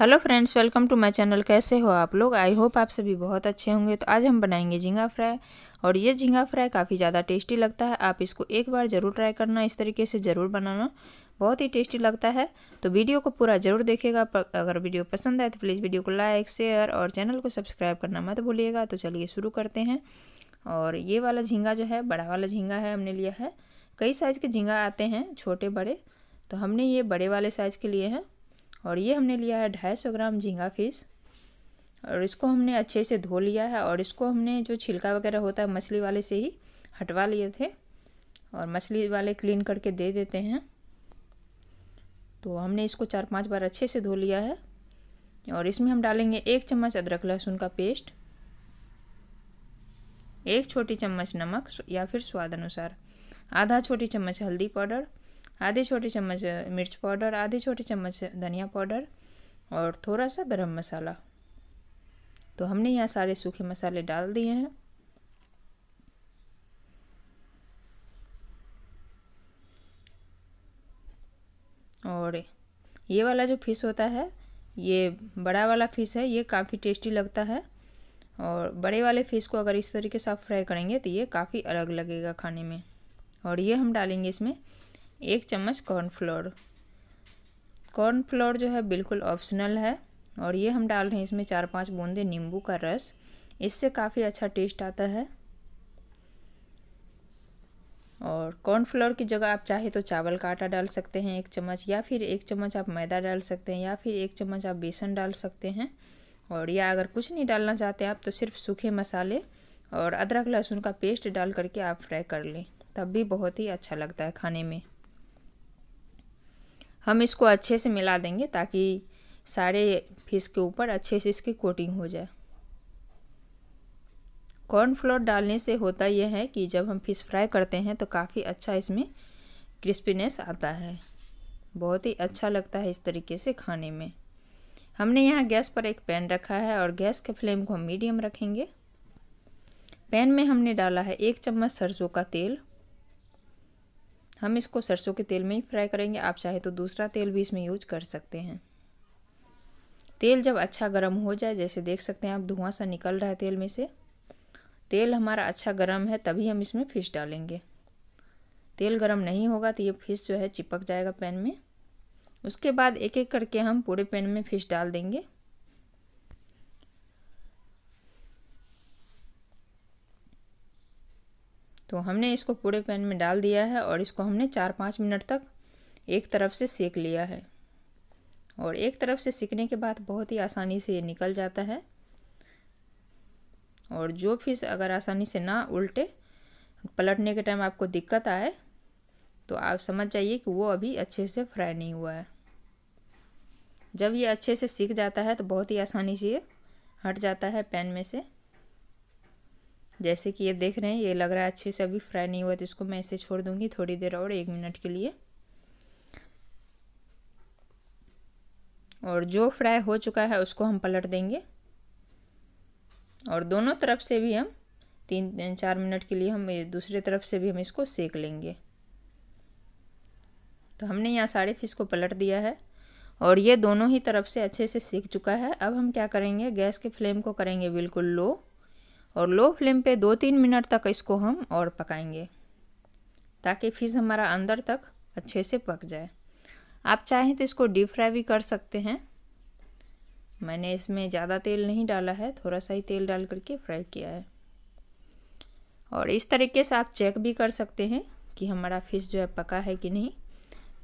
hello friends welcome to my channel कैसे हो आप लोग आई होप आप सभी बहुत अच्छे होंगे तो आज हम बनाएंगे झींगा फ्राई और ये झींगा फ्राई काफ़ी ज़्यादा टेस्टी लगता है आप इसको एक बार ज़रूर ट्राई करना इस तरीके से ज़रूर बनाना बहुत ही टेस्टी लगता है तो वीडियो को पूरा ज़रूर देखिएगा अगर वीडियो पसंद आए तो प्लीज़ वीडियो को लाइक शेयर और चैनल को सब्सक्राइब करना मत भूलिएगा तो चलिए शुरू करते हैं और ये वाला झींगा जो है बड़ा वाला झींगा है हमने लिया है कई साइज़ के झींगा आते हैं छोटे बड़े तो हमने ये बड़े वाले साइज़ के लिए हैं और ये हमने लिया है ढाई सौ ग्राम झींगा फिश और इसको हमने अच्छे से धो लिया है और इसको हमने जो छिलका वगैरह होता है मछली वाले से ही हटवा लिए थे और मछली वाले क्लीन करके दे देते हैं तो हमने इसको चार पांच बार अच्छे से धो लिया है और इसमें हम डालेंगे एक चम्मच अदरक लहसुन का पेस्ट एक छोटी चम्मच नमक या फिर स्वाद अनुसार आधा छोटी चम्मच हल्दी पाउडर आधे छोटे चम्मच मिर्च पाउडर आधे छोटी चम्मच धनिया पाउडर और थोड़ा सा गरम मसाला तो हमने यहाँ सारे सूखे मसाले डाल दिए हैं और ये वाला जो फिश होता है ये बड़ा वाला फ़िश है ये काफ़ी टेस्टी लगता है और बड़े वाले फ़िश को अगर इस तरीके से आप फ्राई करेंगे तो ये काफ़ी अलग लगेगा खाने में और ये हम डालेंगे इसमें एक चम्मच कॉर्नफ्लोर कॉर्नफ्लोर जो है बिल्कुल ऑप्शनल है और ये हम डाल रहे हैं इसमें चार पांच बूंदे नींबू का रस इससे काफ़ी अच्छा टेस्ट आता है और कॉर्नफ्लोर की जगह आप चाहे तो चावल का आटा डाल सकते हैं एक चम्मच या फिर एक चम्मच आप मैदा डाल सकते हैं या फिर एक चम्मच आप बेसन डाल सकते हैं और या अगर कुछ नहीं डालना चाहते आप तो सिर्फ सूखे मसाले और अदरक लहसुन का पेस्ट डाल करके आप फ्राई कर लें तब भी बहुत ही अच्छा लगता है खाने में हम इसको अच्छे से मिला देंगे ताकि सारे फिश के ऊपर अच्छे से इसकी कोटिंग हो जाए कॉर्नफ्लोर डालने से होता यह है कि जब हम फिश फ्राई करते हैं तो काफ़ी अच्छा इसमें क्रिस्पीनेस आता है बहुत ही अच्छा लगता है इस तरीके से खाने में हमने यहाँ गैस पर एक पैन रखा है और गैस के फ्लेम को हम मीडियम रखेंगे पैन में हमने डाला है एक चम्मच सरसों का तेल हम इसको सरसों के तेल में ही फ्राई करेंगे आप चाहे तो दूसरा तेल भी इसमें यूज कर सकते हैं तेल जब अच्छा गर्म हो जाए जैसे देख सकते हैं आप धुआं सा निकल रहा है तेल में से तेल हमारा अच्छा गर्म है तभी हम इसमें फ़िश डालेंगे तेल गर्म नहीं होगा तो ये फ़िश जो है चिपक जाएगा पैन में उसके बाद एक एक करके हम पूरे पैन में फ़िश डाल देंगे तो हमने इसको पूरे पैन में डाल दिया है और इसको हमने चार पाँच मिनट तक एक तरफ से सेक लिया है और एक तरफ से सीखने के बाद बहुत ही आसानी से ये निकल जाता है और जो फिश अगर आसानी से ना उल्टे पलटने के टाइम आपको दिक्कत आए तो आप समझ जाइए कि वो अभी अच्छे से फ्राई नहीं हुआ है जब ये अच्छे से सीख जाता है तो बहुत ही आसानी से ये हट जाता है पैन में से जैसे कि ये देख रहे हैं ये लग रहा है अच्छे से अभी फ्राई नहीं हुआ तो इसको मैं ऐसे छोड़ दूंगी थोड़ी देर और एक मिनट के लिए और जो फ्राई हो चुका है उसको हम पलट देंगे और दोनों तरफ से भी हम तीन चार मिनट के लिए हम दूसरे तरफ से भी हम इसको सेक लेंगे तो हमने यहाँ सारे फिश को पलट दिया है और ये दोनों ही तरफ से अच्छे से सीख चुका है अब हम क्या करेंगे गैस के फ्लेम को करेंगे बिल्कुल लो और लो फ्लेम पे दो तीन मिनट तक इसको हम और पकाएंगे ताकि फिश हमारा अंदर तक अच्छे से पक जाए आप चाहें तो इसको डीप फ्राई भी कर सकते हैं मैंने इसमें ज़्यादा तेल नहीं डाला है थोड़ा सा ही तेल डाल करके फ्राई किया है और इस तरीके से आप चेक भी कर सकते हैं कि हमारा फिश जो है पका है कि नहीं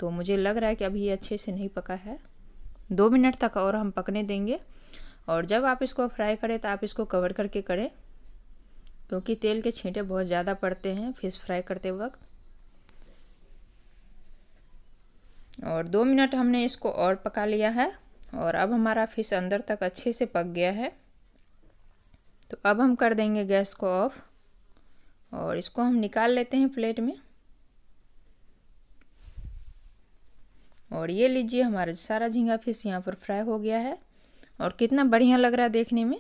तो मुझे लग रहा है कि अभी अच्छे से नहीं पका है दो मिनट तक और हम पकने देंगे और जब आप इसको फ्राई करें तो आप इसको कवर करके करें क्योंकि तेल के छींटे बहुत ज़्यादा पड़ते हैं फिश फ्राई करते वक्त और दो मिनट हमने इसको और पका लिया है और अब हमारा फिश अंदर तक अच्छे से पक गया है तो अब हम कर देंगे गैस को ऑफ और इसको हम निकाल लेते हैं प्लेट में और ये लीजिए हमारा सारा झींगा फिश यहाँ पर फ्राई हो गया है और कितना बढ़िया लग रहा है देखने में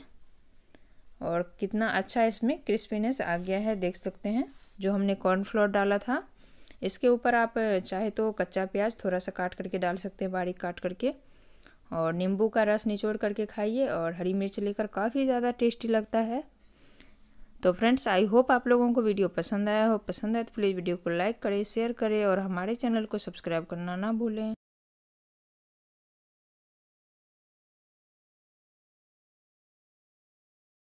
और कितना अच्छा इसमें क्रिस्पीनेस आ गया है देख सकते हैं जो हमने कॉर्नफ्लोर डाला था इसके ऊपर आप चाहे तो कच्चा प्याज थोड़ा सा काट करके डाल सकते हैं बारीक काट करके और नींबू का रस निचोड़ करके खाइए और हरी मिर्च लेकर काफ़ी ज़्यादा टेस्टी लगता है तो फ्रेंड्स आई होप आप लोगों को वीडियो पसंद आया हो पसंद आए तो प्लीज़ वीडियो को लाइक करें शेयर करें और हमारे चैनल को सब्सक्राइब करना ना भूलें